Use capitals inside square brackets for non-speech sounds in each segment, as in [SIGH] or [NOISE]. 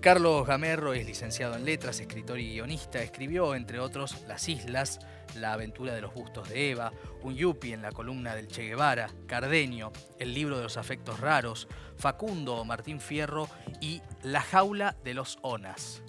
Carlos Gamerro es licenciado en letras, escritor y guionista. Escribió, entre otros, Las Islas, La aventura de los bustos de Eva, Un yupi en la columna del Che Guevara, Cardenio, El libro de los afectos raros, Facundo, Martín Fierro y La jaula de los onas.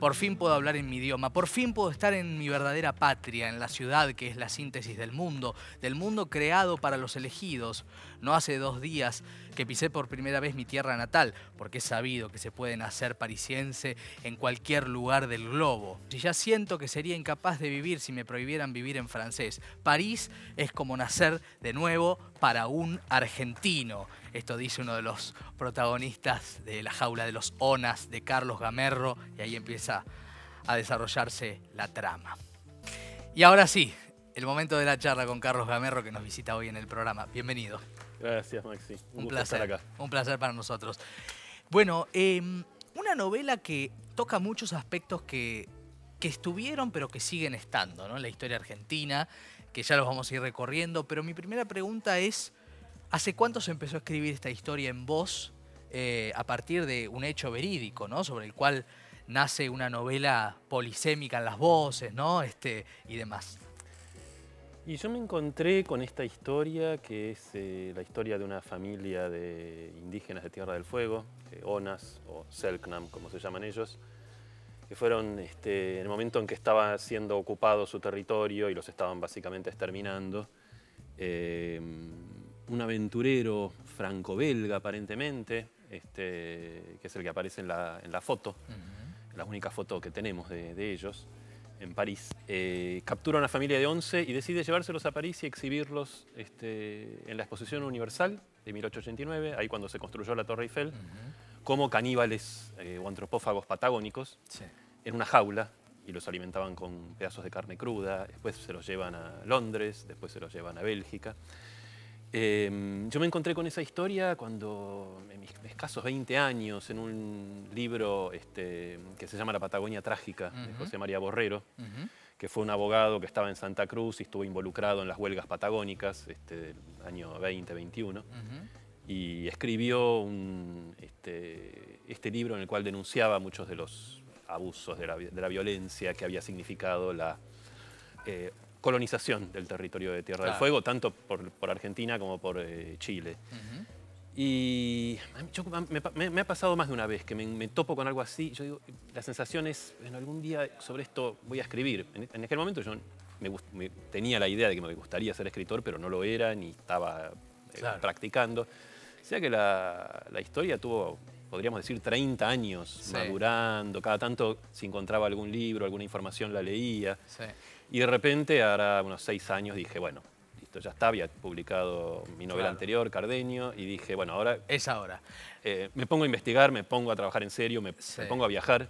Por fin puedo hablar en mi idioma, por fin puedo estar en mi verdadera patria, en la ciudad que es la síntesis del mundo, del mundo creado para los elegidos. No hace dos días que pisé por primera vez mi tierra natal, porque he sabido que se puede nacer parisiense en cualquier lugar del globo. Y ya siento que sería incapaz de vivir si me prohibieran vivir en francés. París es como nacer de nuevo para un argentino. Esto dice uno de los protagonistas de La jaula de los Onas de Carlos Gamerro, y ahí empieza a desarrollarse la trama. Y ahora sí, el momento de la charla con Carlos Gamerro que nos visita hoy en el programa. Bienvenido. Gracias, Maxi. Un, placer. acá. Un placer para nosotros. Bueno, em, una novela que toca muchos aspectos que, estuvieron pero que siguen estando, ¿no? La historia argentina, que ya los vamos a ir recorriendo, pero mi primera pregunta es, ¿hace cuánto se empezó a escribir esta historia en voz eh, a partir de un hecho verídico, ¿no? Sobre el cual nace una novela polisémica en las voces, ¿no? Este, y demás. Y yo me encontré con esta historia, que es eh, la historia de una familia de indígenas de Tierra del Fuego, eh, Onas o Selknam, como se llaman ellos, que fueron este, en el momento en que estaba siendo ocupado su territorio y los estaban básicamente exterminando. Eh, un aventurero franco-belga aparentemente, este, que es el que aparece en la, foto, la única foto que tenemos de ellos en París. Eh, captura una familia de 11 y decide llevárselos a París y exhibirlos este, en la Exposición Universal de 1889, ahí cuando se construyó la Torre Eiffel, como caníbales eh, o antropófagos patagónicos en una jaula y los alimentaban con pedazos de carne cruda, después se los llevan a Londres, después se los llevan a Bélgica. Em, yo me encontré con esa historia cuando, en mis escasos 20 años, en un libro este, que se llama La Patagonia Trágica, de José María Borrero, que fue un abogado que estaba en Santa Cruz y estuvo involucrado en las huelgas patagónicas este, del año 20, 21, Y escribió este, este, libro en el cual denunciaba muchos de los abusos, de la, violencia que había significado la eh, colonización del territorio de Tierra del Fuego, tanto por, Argentina como por eh, Chile. Y me, ha pasado más de una vez que me, topo con algo así. Yo digo, la sensación es, en algún día sobre esto voy a escribir. En, en aquel momento yo tenía la idea de que me gustaría ser escritor, pero no lo era, ni estaba eh, practicando. O sea que la, historia tuvo, podríamos decir, 30 años madurando. Cada tanto, si encontraba algún libro, alguna información, la leía. Sí. Y de repente, ahora unos seis años, dije, bueno, listo, ya está, había publicado mi novela anterior, Cardeño, y dije, bueno, ahora... Es ahora. Eh, me pongo a investigar, me pongo a trabajar en serio, me, pongo a viajar.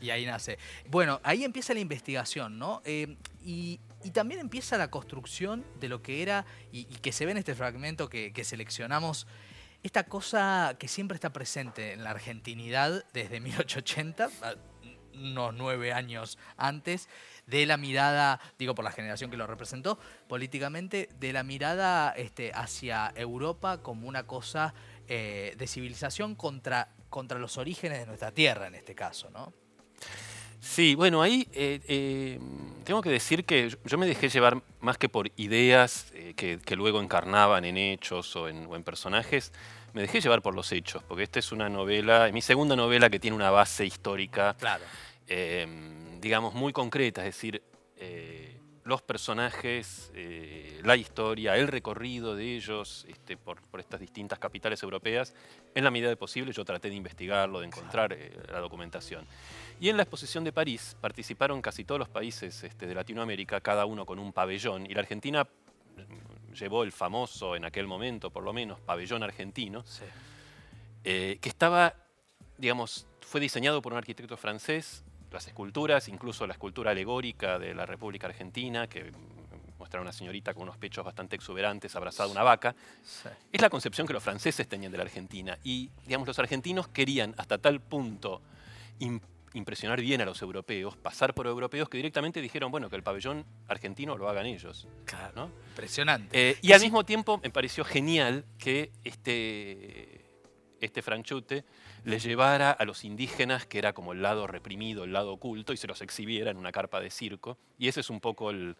Y ahí nace. Bueno, ahí empieza la investigación, ¿no? Eh, y también empieza la construcción de lo que era, y, que se ve en este fragmento que, que, seleccionamos, esta cosa que siempre está presente en la argentinidad desde 1880, unos nueve años antes, de la mirada, digo por la generación que lo representó políticamente, de la mirada este, hacia Europa como una cosa eh, de civilización contra, contra los orígenes de nuestra tierra en este caso, ¿no? Sí, bueno, ahí eh, eh, tengo que decir que yo me dejé llevar más que por ideas que, luego encarnaban en hechos o en, o en personajes, me dejé llevar por los hechos, porque esta es una novela, mi segunda novela que tiene una base histórica, claro. Eh, digamos, muy concreta, es decir, eh, los personajes, eh, la historia, el recorrido de ellos este, por, estas distintas capitales europeas, en la medida de posible yo traté de investigarlo, de encontrar la documentación. Y en la exposición de París participaron casi todos los países este, de Latinoamérica, cada uno con un pabellón, y la Argentina llevó el famoso, en aquel momento por lo menos, pabellón argentino, eh, que estaba, digamos, fue diseñado por un arquitecto francés, las esculturas, incluso la escultura alegórica de la República Argentina, que muestra una señorita con unos pechos bastante exuberantes abrazada a una vaca, es la concepción que los franceses tenían de la Argentina. Y, digamos, los argentinos querían hasta tal punto impresionar bien a los europeos, pasar por europeos que directamente dijeron, bueno, que el pabellón argentino lo hagan ellos. Claro, ¿no? impresionante. Eh, y al mismo tiempo me pareció genial que este, este franchute les llevara a los indígenas, que era como el lado reprimido, el lado oculto, y se los exhibiera en una carpa de circo. Y ese es un poco el,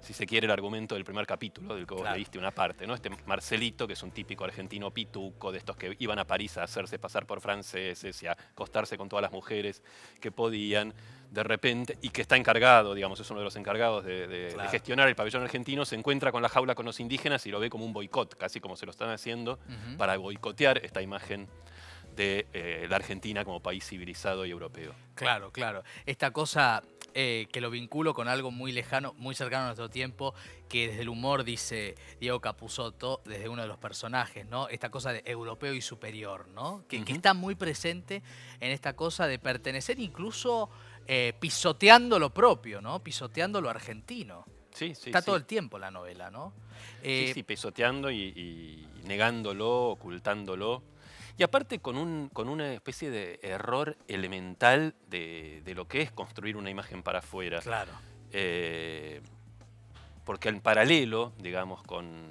si se quiere, el argumento del primer capítulo, del que vos leíste una parte, ¿no? Este Marcelito, que es un típico argentino pituco, de estos que iban a París a hacerse pasar por franceses y a acostarse con todas las mujeres que podían, de repente, y que está encargado, digamos, es uno de los encargados de, gestionar el pabellón argentino, se encuentra con la jaula con los indígenas y lo ve como un boicot, casi como se lo están haciendo, para boicotear esta imagen de eh, la Argentina como país civilizado y europeo. Claro, claro. Esta cosa eh, que lo vinculo con algo muy lejano, muy cercano a nuestro tiempo, que desde el humor dice Diego Capusotto, desde uno de los personajes, ¿no? Esta cosa de europeo y superior, ¿no? Que, está muy presente en esta cosa de pertenecer incluso eh, pisoteando lo propio, ¿no? Pisoteando lo argentino. Sí, sí, Está todo el tiempo la novela, ¿no? sí, eh, sí, pisoteando y negándolo, ocultándolo. Y aparte con, un, con una especie de error elemental de, lo que es construir una imagen para afuera. Claro. Eh, porque en paralelo, digamos, con,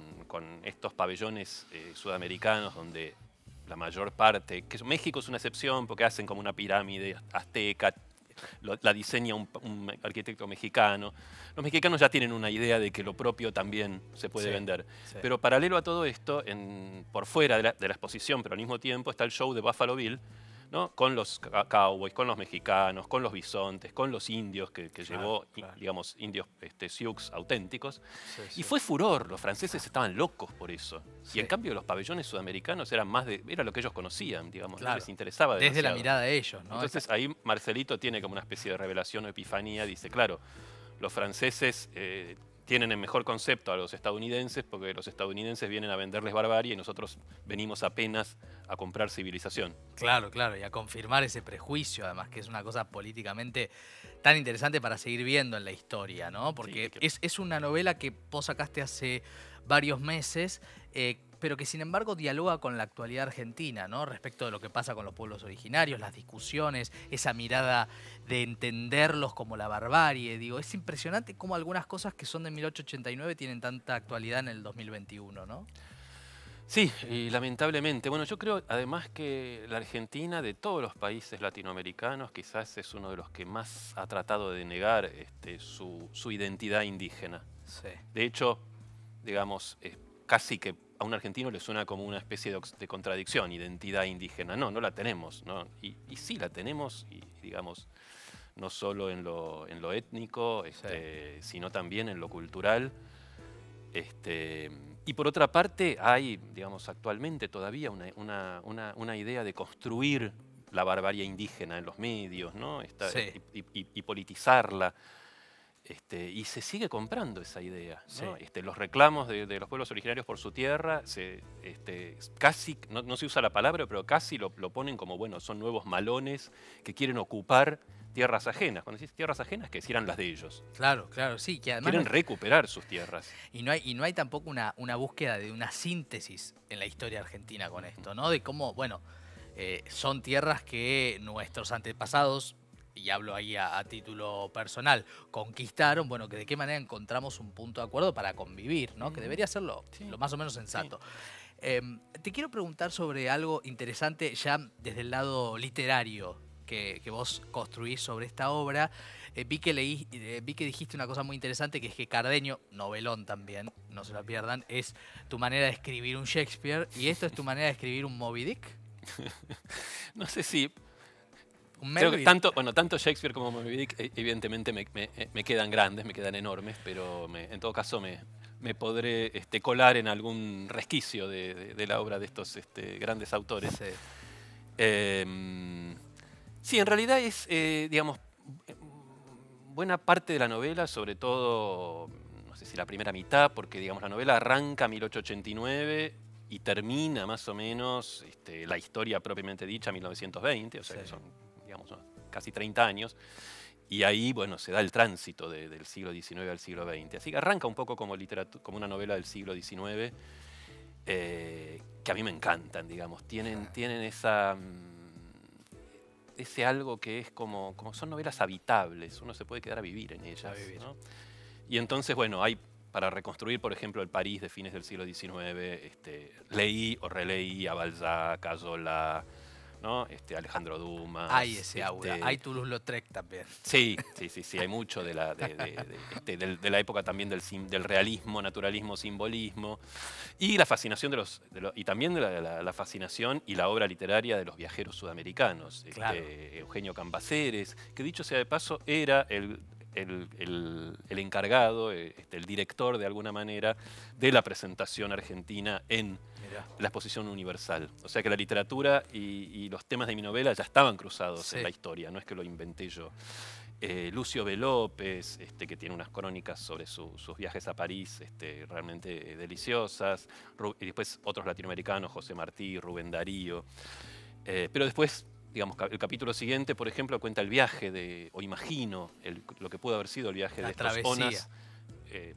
estos pabellones eh, sudamericanos donde la mayor parte, que México es una excepción porque hacen como una pirámide azteca, la diseña un, arquitecto mexicano. Los mexicanos ya tienen una idea de que lo propio también se puede vender. Pero paralelo a todo esto, por fuera de la, exposición, pero al mismo tiempo, está el show de Buffalo Bill, con los cowboys, con los mexicanos, con los bisontes, con los indios que, llevó, digamos, indios este, sioux auténticos. Y fue furor, los franceses estaban locos por eso. Y en cambio los pabellones sudamericanos eran más de, era lo que ellos conocían, digamos, les interesaba. Desde la mirada de ellos, ¿no? Entonces ahí Marcelito tiene como una especie de revelación o epifanía, dice, claro, los franceses eh, tienen el mejor concepto a los estadounidenses porque los estadounidenses vienen a venderles barbarie y nosotros venimos apenas a comprar civilización. Claro, claro, y a confirmar ese prejuicio, además que es una cosa políticamente tan interesante para seguir viendo en la historia, ¿no? Porque es, una novela que vos sacaste hace varios meses. Eh, pero que sin embargo dialoga con la actualidad argentina, ¿no? Respecto de lo que pasa con los pueblos originarios, las discusiones, esa mirada de entenderlos como la barbarie. Digo, es impresionante cómo algunas cosas que son de 1889 tienen tanta actualidad en el 2021, ¿no? Sí, y lamentablemente. Bueno, yo creo además que la Argentina, de todos los países latinoamericanos, quizás es uno de los que más ha tratado de negar este, su, identidad indígena. De hecho, digamos, es casi que a un argentino le suena como una especie de, contradicción, identidad indígena. No, no la tenemos. ¿no? Y, sí la tenemos, y, digamos, no solo en lo, en lo étnico, este, sino también en lo cultural. Este, y por otra parte, hay, digamos, actualmente todavía una, idea de construir la barbarie indígena en los medios, ¿no? y, politizarla. Este, y se sigue comprando esa idea. Este, los reclamos de, los pueblos originarios por su tierra, este, casi, no, se usa la palabra, pero casi lo, ponen como, bueno, son nuevos malones que quieren ocupar tierras ajenas. Cuando decís tierras ajenas, que si eran las de ellos. Claro, claro, sí. quieren recuperar sus tierras. Y no hay, no hay tampoco una, búsqueda de una síntesis en la historia argentina con esto, ¿no? De cómo, bueno, eh, son tierras que nuestros antepasados y hablo ahí a, título personal, conquistaron, bueno, que de qué manera encontramos un punto de acuerdo para convivir, ¿no? Que mm. debería ser lo, más o menos sensato. Em, te quiero preguntar sobre algo interesante ya desde el lado literario que, vos construís sobre esta obra. Eh, vi, que leí, eh, vi que dijiste una cosa muy interesante, que es que Cardeño, novelón también, no se lo pierdan, es tu manera de escribir un Shakespeare y esto es tu manera de escribir un Moby Dick. [LAUGHS] no sé si tanto, bueno, tanto Shakespeare como Moby Dick eh, evidentemente eh, me, quedan grandes, me quedan enormes, pero en todo caso me, podré este, colar en algún resquicio de, la obra de estos este, grandes autores. Em, sí. en realidad es, eh, digamos, buena parte de la novela, sobre todo, no sé si la primera mitad, porque digamos, la novela arranca 1889 y termina más o menos este, la historia propiamente dicha 1920, o sea digamos, casi 30 años, y ahí, bueno, se da el tránsito del siglo XIX al siglo XX. Así que arranca un poco como, como una novela del siglo XIX, eh, que a mí me encantan, digamos. Tienen, tienen esa, mm, ese algo que es como, como son novelas habitables, uno se puede quedar a vivir en ellas. Y entonces, bueno, hay para reconstruir, por ejemplo, el París de fines del siglo XIX, este, leí o releí a Balzac, a este, Alejandro Dumas. Hay ese aura, este, hay Toulouse-Lautrec también. Sí, sí, sí, sí, hay mucho de la, de, este, la época también del, realismo, naturalismo, simbolismo, y la fascinación de los, y también de la, fascinación y la obra literaria de los viajeros sudamericanos. Eugenio Cambaceres, que dicho sea de paso, era el el, encargado, eh, el director de alguna manera, de la presentación argentina en la exposición universal. O sea que la literatura y, los temas de mi novela ya estaban cruzados en la historia, no es que lo inventé yo. Eh, Lucio B. López, este, que tiene unas crónicas sobre sus viajes a París este, realmente eh, deliciosas, y después otros latinoamericanos, José Martí, Rubén Darío. Eh, pero después, digamos, el capítulo siguiente, por ejemplo, cuenta el viaje de, o imagino lo que pudo haber sido el viaje de estas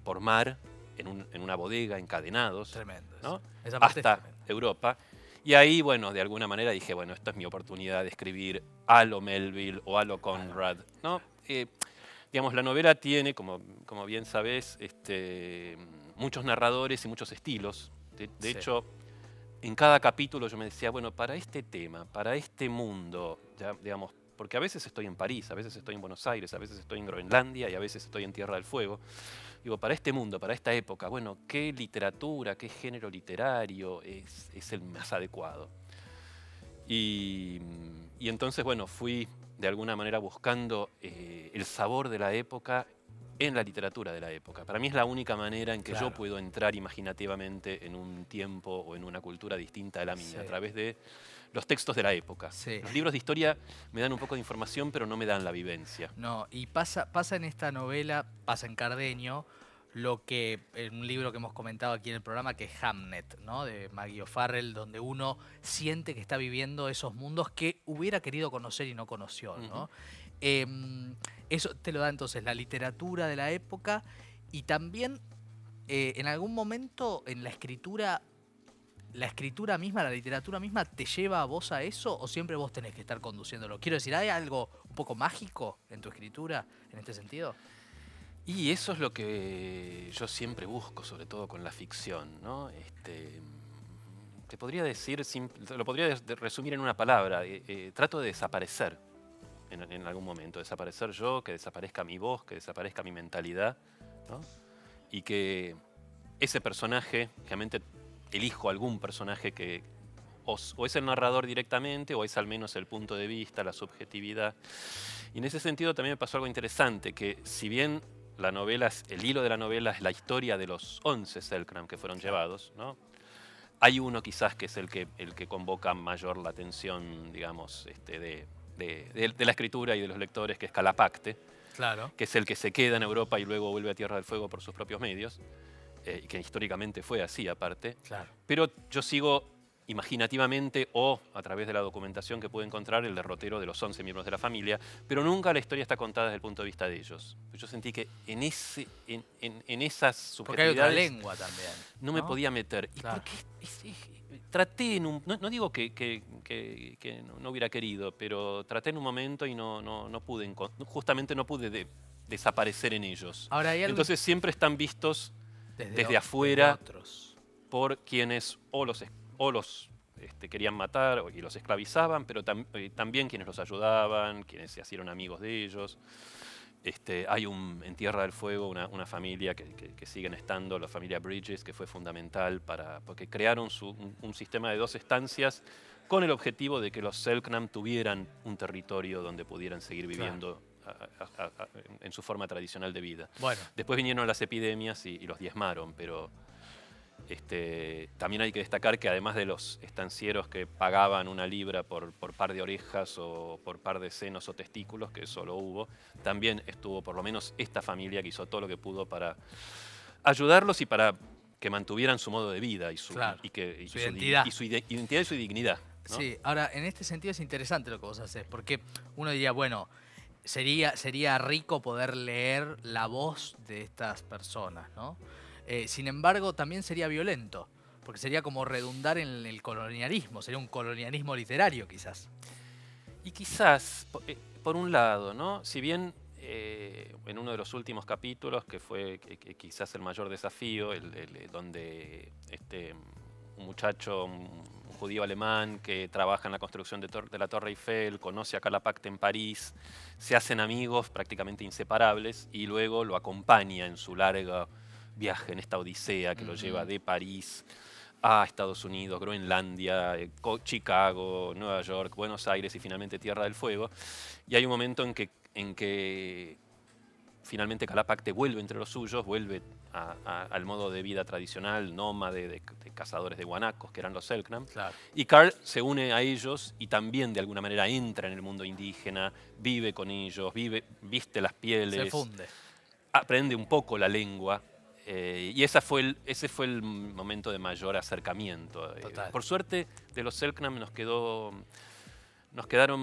por mar en, una bodega, encadenados. hasta Europa. Y ahí, bueno, de alguna manera dije, bueno, esta es mi oportunidad de escribir a lo Melville o a lo Conrad, ¿no? Eh, digamos, la novela tiene, como, como bien sabes, este, muchos narradores y muchos estilos. De, hecho, en cada capítulo yo me decía, bueno, para este tema, para este mundo, ya, digamos, porque a veces estoy en París, a veces estoy en Buenos Aires, a veces estoy en Groenlandia y a veces estoy en Tierra del Fuego digo, para este mundo, para esta época, bueno, ¿qué literatura, qué género literario es, el más adecuado? Y, y, entonces, bueno, fui de alguna manera buscando eh, el sabor de la época en la literatura de la época. Para mí es la única manera en que yo puedo entrar imaginativamente en un tiempo o en una cultura distinta a la mía, a través de los textos de la época. Los libros de historia me dan un poco de información, pero no me dan la vivencia. No, y pasa, pasa en esta novela, pasa en Cardenio, lo que un libro que hemos comentado aquí en el programa que es Hamnet, ¿no? de Maggie O'Farrell, donde uno siente que está viviendo esos mundos que hubiera querido conocer y no conoció, ¿no? Eso te lo da entonces la literatura de la época y también eh, en algún momento en la escritura, la escritura misma, la literatura misma, ¿te lleva a vos a eso o siempre vos tenés que estar conduciéndolo? Quiero decir, ¿hay algo un poco mágico en tu escritura en este sentido? Y eso es lo que yo siempre busco, sobre todo con la ficción, este, te podría decir, lo podría resumir en una palabra, eh, eh, trato de desaparecer en, algún momento. Desaparecer yo, que desaparezca mi voz, que desaparezca mi mentalidad. Y que ese personaje, realmente elijo algún personaje que o, es el narrador directamente o es al menos el punto de vista, la subjetividad. Y en ese sentido también me pasó algo interesante, que si bien la novela, el hilo de la novela es la historia de los 11 Selkram que fueron llevados, ¿no? Hay uno quizás que es el que, el que convoca mayor la atención, digamos, este, de, de, la escritura y de los lectores, que es Calapacte, claro. que es el que se queda en Europa y luego vuelve a Tierra del Fuego por sus propios medios, eh, y que históricamente fue así aparte. Pero yo sigo imaginativamente o a través de la documentación que pude encontrar el derrotero de los 11 miembros de la familia, pero nunca la historia está contada desde el punto de vista de ellos. Yo sentí que en, ese, en, en, esas lengua también. No, me podía meter. ¿Y por qué? traté, en un, no, digo que, que, no hubiera querido, pero traté en un momento y no, no, no pude, justamente no pude desaparecer en ellos. Ahora, Entonces siempre están vistos desde, afuera por quienes o los, o los este, querían matar y los esclavizaban, pero eh, también quienes los ayudaban, quienes se hicieron amigos de ellos. Este, hay un, en Tierra del Fuego una, familia que, que, siguen estando, la familia Bridges, que fue fundamental para, porque crearon un, sistema de dos estancias con el objetivo de que los Selknam tuvieran un territorio donde pudieran seguir viviendo en su forma tradicional de vida. Bueno. Después vinieron las epidemias y, y los diezmaron, pero este, también hay que destacar que además de los estancieros que pagaban una libra por, par de orejas o por par de senos o testículos, que eso lo hubo, también estuvo por lo menos esta familia que hizo todo lo que pudo para ayudarlos y para que mantuvieran su modo de vida y su, identidad. Y su dignidad. Sí, ahora en este sentido es interesante lo que vos haces, porque uno diría, bueno, sería, sería rico poder leer la voz de estas personas, ¿no? Eh, sin embargo, también sería violento, porque sería como redundar en el colonialismo, sería un colonialismo literario quizás. Y quizás, eh, por un lado, ¿no? Si bien eh, en uno de los últimos capítulos, que fue quizás el mayor desafío, donde este, un muchacho, un, judío alemán que trabaja en la construcción de, la Torre Eiffel, conoce a Calapacte en París, se hacen amigos prácticamente inseparables y luego lo acompaña en su larga viaje, en esta odisea que lo lleva de París a Estados Unidos, Groenlandia, eh, Chicago, Nueva York, Buenos Aires y finalmente Tierra del Fuego. Y hay un momento en que, en que finalmente Calapac vuelve entre los suyos, vuelve al modo de vida tradicional, nómade, de, cazadores de guanacos, que eran los Selknam. Y Carl se une a ellos y también de alguna manera entra en el mundo indígena, vive con ellos, vive, viste las pieles. Se funde. Aprende un poco la lengua, eh, y esa fue ese fue el momento de mayor acercamiento. Eh, por suerte, de los Selknam nos quedó. Nos quedaron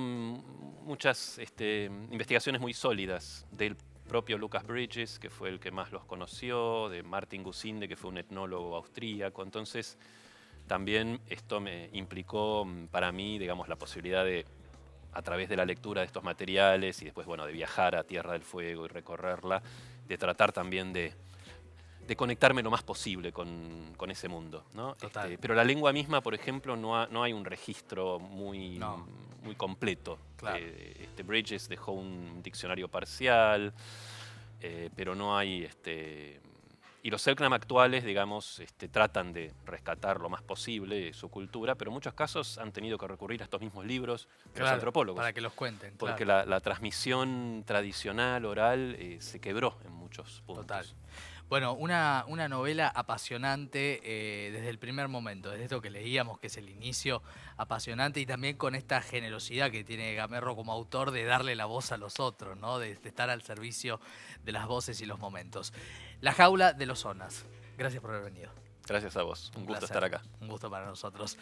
muchas este, investigaciones muy sólidas del propio Lucas Bridges, que fue el que más los conoció, de Martin Gusinde, que fue un etnólogo austríaco. Entonces, también esto me implicó mm, para mí, digamos, la posibilidad de, a través de la lectura de estos materiales y después, bueno, de viajar a Tierra del Fuego y recorrerla, de tratar también de, de conectarme lo más posible con, ese mundo. Este, pero la lengua misma, por ejemplo, no, hay un registro muy, muy completo. Eh, este, Bridges dejó un diccionario parcial, eh, pero no hay... Este, y los Selknam actuales, digamos, este, tratan de rescatar lo más posible su cultura, pero en muchos casos han tenido que recurrir a estos mismos libros de los antropólogos. Para que los cuenten. Porque la, transmisión tradicional, oral, eh, se quebró en muchos puntos. Total. Bueno, una, novela apasionante eh, desde el primer momento, desde esto que leíamos, que es el inicio, apasionante y también con esta generosidad que tiene Gamerro como autor de darle la voz a los otros, ¿no? de, estar al servicio de las voces y los momentos. La jaula de los zonas. Gracias por haber venido. Gracias a vos. Un, gusto estar acá. Un gusto para nosotros.